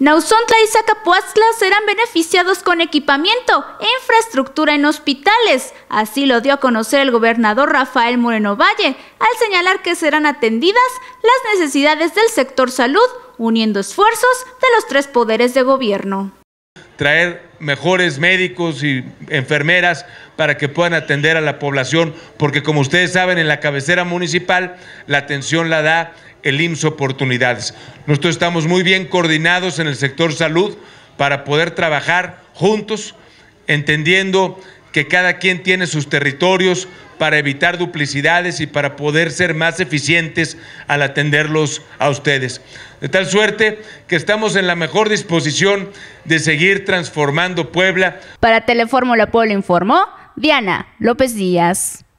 Nauzontla y Zacapuaztla serán beneficiados con equipamiento e infraestructura en hospitales. Así lo dio a conocer el gobernador Rafael Moreno Valle, al señalar que serán atendidas las necesidades del sector salud, uniendo esfuerzos de los tres poderes de gobierno. Traer mejores médicos y enfermeras para que puedan atender a la población, porque como ustedes saben, en la cabecera municipal la atención la da el IMSS Oportunidades. Nosotros estamos muy bien coordinados en el sector salud para poder trabajar juntos, entendiendo que cada quien tiene sus territorios para evitar duplicidades y para poder ser más eficientes al atenderlos a ustedes. De tal suerte que estamos en la mejor disposición de seguir transformando Puebla. Para Telefórmula Puebla informó Diana López Díaz.